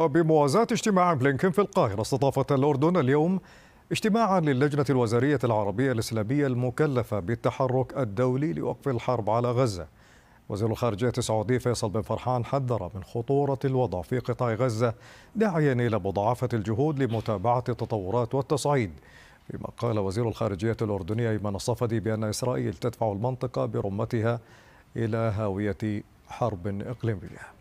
بموازاة اجتماع بلينكن في القاهرة استضافت الأردن اليوم اجتماعا للجنة الوزارية العربية الإسلامية المكلفة بالتحرك الدولي لوقف الحرب على غزة وزير الخارجية السعودي فيصل بن فرحان حذر من خطورة الوضع في قطاع غزة داعيا إلى مضاعفة الجهود لمتابعة التطورات والتصعيد فيما قال وزير الخارجية الأردنية أيمن الصفدي بأن إسرائيل تدفع المنطقة برمتها إلى هاوية حرب إقليمية